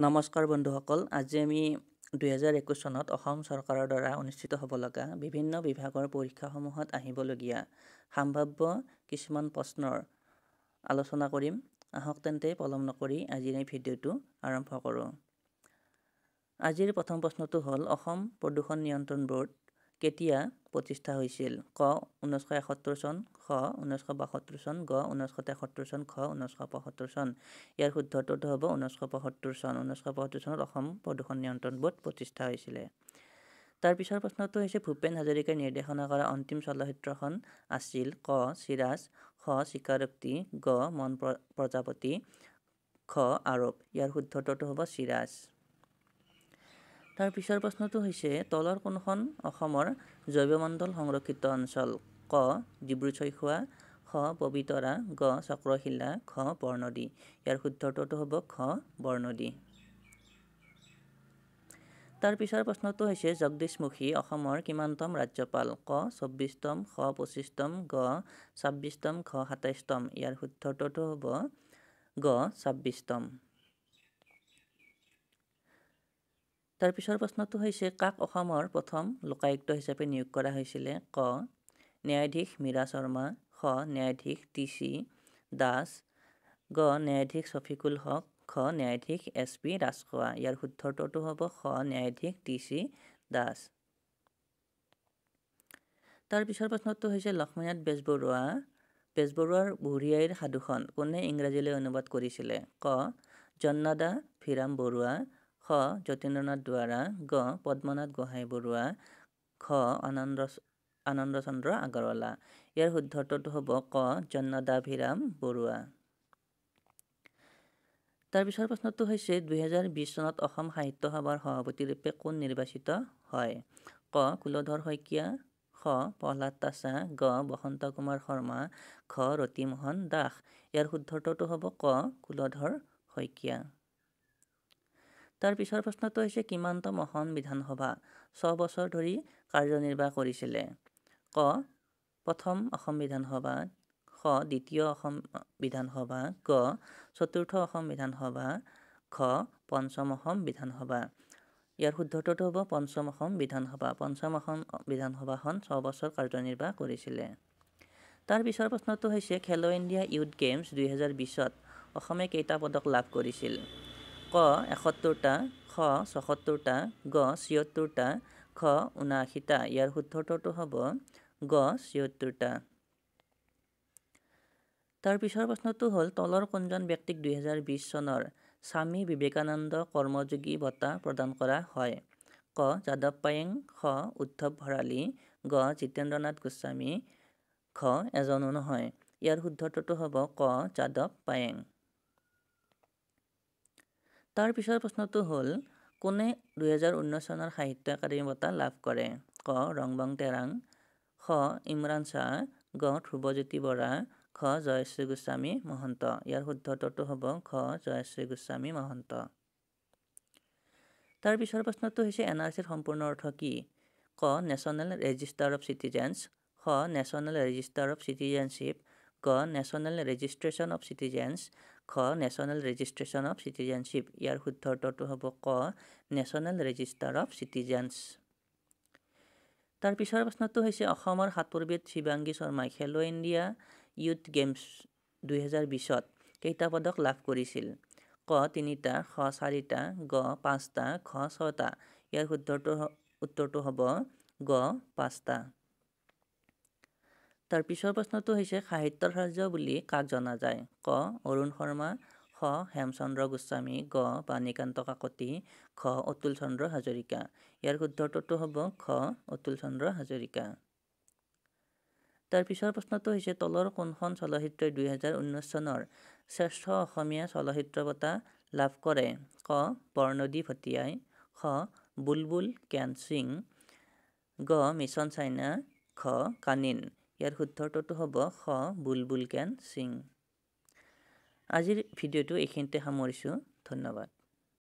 নমস্কাৰ বন্ধুসকল আজি আমি দুহেজাৰ একৈছ চনত অসম চৰকাৰৰ দ্বাৰা অনুষ্ঠিত হ'ব লগা বিভিন্ন বিভাগৰ পৰীক্ষাসমূহত আহিবলগীয়া সাম্ভাব্য কিছুমান প্ৰশ্নৰ আলোচনা কৰিম আহক তেন্তে পলম নকৰি আজিৰ এই ভিডিঅ'টো আৰম্ভ কৰোঁ আজিৰ প্ৰথম প্ৰশ্নটো হ'ল অসম প্ৰদূষণ নিয়ন্ত্ৰণ বোৰ্ড কেতিয়া প্ৰতিষ্ঠা হৈছিল ক ঊনৈছশ এসত্তৰ চন খ ঊনৈছশ বাসত্তৰ চন গ ঊনৈছশ তেসত্তৰ চন খ ঊনৈছশ পঁসত্তৰ চন ইয়াৰ শুদ্ধ উত্তৰটো হ'ব ঊনৈছশ পঁসত্তৰ চন ঊনৈছশ পঁসত্তৰ চনত অসম প্ৰদূষণ নিয়ন্ত্ৰণ বোৰ্ড প্ৰতিষ্ঠা হৈছিলে তাৰপিছৰ প্ৰশ্নটো হৈছে ভূপেন হাজৰিকাই নিৰ্দেশনা কৰা অন্তিম চলচ্চিত্ৰখন আছিল ক চিৰাজ খ স্বীকাৰোক্তি গ মন প্ৰজাপতি খ আৰোপ ইয়াৰ শুদ্ধ উত্তৰটো হ'ব চিৰাজ তাৰ পিছৰ প্ৰশ্নটো হৈছে তলৰ কোনখন অসমৰ জৈৱমণ্ডল সংৰক্ষিত অঞ্চল ক ডিব্ৰু চৈখোৱা খ পবিতৰা গ চক্ৰশিলা খ বৰ্ণদী ইয়াৰ শুদ্ধ উত্তৰটো হ'ব খ বৰ্ণদী তাৰ পিছৰ প্ৰশ্নটো হৈছে জগদীশমুখী অসমৰ কিমানতম ৰাজ্যপাল ক চৌব্বিছতম খ পঁচিছতম গ ছাব্বিছতম খ সাতাইছতম ইয়াৰ শুদ্ধ উত্তৰটো হ'ব গ ছাব্বিছতম তাৰ পিছৰ প্ৰশ্নটো হৈছে কাক অসমৰ প্ৰথম লোকায়ুক্ত হিচাপে নিয়োগ কৰা হৈছিলে ক ন্যায়াধীশ মীৰা শৰ্মা খ ন্যায়াধীশ টি চি দাস গ ন্যায়াধীশ চফিকুল হক খ ন্যায়াধীশ এছ পি ৰাজখোৱা ইয়াৰ শুদ্ধ হ'ব খ ন্যায়াধীশ টি চি দাস তাৰ পিছৰ প্ৰশ্নটো হৈছে লক্ষ্মীনাথ বেজবৰুৱা বেজবৰুৱাৰ বুঢ়ী আইৰ সাধুখন কোনে ইংৰাজীলৈ অনুবাদ কৰিছিলে ক জন্নাদা ভিৰাম বৰুৱা খ যতীন্দ্ৰনাথ দুৱাৰা গ পদ্মনাথ গোহাঁই বৰুৱা খ আনন্দ আনন্দ চন্দ্ৰ আগৰৱালা ইয়াৰ শুদ্ধটোত হ'ব ক জন্নদাভিৰাম বৰুৱা তাৰপিছৰ প্ৰশ্নটো হৈছে দুহেজাৰ বিছ চনত অসম সাহিত্য সভাৰ সভাপতিৰূপে কোন নিৰ্বাচিত হয় ক কুলধৰ শইকীয়া খ প্ৰহ্লাদ তাছা গ বসন্ত কুমাৰ শৰ্মা খ ৰতিমোহন দাস ইয়াৰ শুদ্ধটোতো হ'ব ক কুলধৰ শইকীয়া তাৰ পিছৰ প্ৰশ্নটো হৈছে কিমান্ত মহন বিধানসভা ছবছৰ ধৰি কাৰ্যনিৰ্বাহ কৰিছিলে ক প্ৰথম অসম বিধানসভা খ দ্বিতীয় অসম বিধানসভা গ চতুৰ্থ অসম বিধানসভা খ পঞ্চম অসম বিধানসভা ইয়াৰ শুদ্ধটোতো হ'ব পঞ্চম অসম বিধানসভা পঞ্চম অসম বিধানসভাখন ছবছৰ কাৰ্যনিৰ্বাহ কৰিছিলে তাৰ পিছৰ প্ৰশ্নটো হৈছে খেলো ইণ্ডিয়া ইউথ গেমছ দুহেজাৰ বিছত অসমে কেইটা পদক লাভ কৰিছিল ক এসত্তৰটা খ ছসত্তৰটা গ ছিয়ত্তৰটা খ ঊনাশীটা ইয়াৰ শুদ্ধটো হ'ব গ ছিয়ত্তৰটা তাৰ পিছৰ প্ৰশ্নটো হ'ল তলৰ কোনজন ব্যক্তিক দুহেজাৰ বিছ চনৰ স্বামী বিবেকানন্দ কৰ্মযোগী বঁটা প্ৰদান কৰা হয় ক যাদৱ পায়েং খ উদ্ধৱ ভৰালী গ জিতেন্দ্ৰ নাথ গোস্বামী খ এজনো নহয় ইয়াৰ শুদ্ধটোটো হ'ব ক যাদৱ পায়েং তাৰ পিছৰ প্ৰশ্নটো হ'ল কোনে দুহেজাৰ ঊনৈছ চনৰ সাহিত্য একাডেমী বঁটা লাভ কৰে ক ৰং বং তেৰাং খ ইমৰাণ শ্বাহ গ ধ্ৰুৱজ্যোতি বৰা খ জয়শ্ৰী গোস্বামী মহন্ত ইয়াৰ শুদ্ধ উত্তৰটো হ'ব খ জয়শ্ৰী গোস্বামী মহন্ত তাৰ পিছৰ প্ৰশ্নটো হৈছে এন আৰ চিৰ সম্পূৰ্ণ অৰ্থ কি ক নেশ্যনেল ৰেজিষ্টাৰ অফ চিটিজেনছ খ নেশ্যনেল ৰেজিষ্টাৰ অফ চিটিজেনশ্বিপ ক নেশ্যনেল ৰেজিষ্ট্ৰেশ্যন অফ চিটিজেনছ খ নেশ্যনেল ৰেজিষ্ট্ৰেশ্যন অফ চিটিজেনশ্বিপ ইয়াৰ শুদ্ধ উত্তৰটো হ'ব ক নেশ্যনেল ৰেজিষ্টাৰ অফ চিটিজেন্স তাৰ পিছৰ প্ৰশ্নটো হৈছে অসমৰ সাঁতোৰবিদ শিৱাংগী শৰ্মাই খেলো ইণ্ডিয়া ইউথ গেমছ দুহেজাৰ বিছত কেইটা পদক লাভ কৰিছিল ক তিনিটা খ চাৰিটা গ পাঁচটা খ ছটা ইয়াৰ শুদ্ধটো উত্তৰটো হ'ব গ পাঁচটা তাৰ পিছৰ প্ৰশ্নটো হৈছে সাহিত্য ৰাজ্য বুলি কাক জনা যায় ক অৰুণ শৰ্মা স হেমচন্দ্ৰ গোস্বামী গ বাণীকান্ত কাকতি খ অতুল চন্দ্ৰ হাজৰিকা ইয়াৰ শুদ্ধটোতো হ'ব খ অতুল চন্দ্ৰ হাজৰিকা তাৰ পিছৰ প্ৰশ্নটো হৈছে তলৰ কোনখন চলচ্চিত্ৰই দুহেজাৰ ঊনৈছ চনৰ শ্ৰেষ্ঠ অসমীয়া চলচ্চিত্ৰ বঁটা লাভ কৰে ক বৰ্ণদী ভটিয়াই খ বুলবুল কেন সিং গ মিছন চাইনা খ কানিন ইয়াৰ শুদ্ধৰ্থটো হ'ব স বুলবুল কেন সিং আজিৰ ভিডিঅ'টো এইখিনিতে সামৰিছোঁ ধন্যবাদ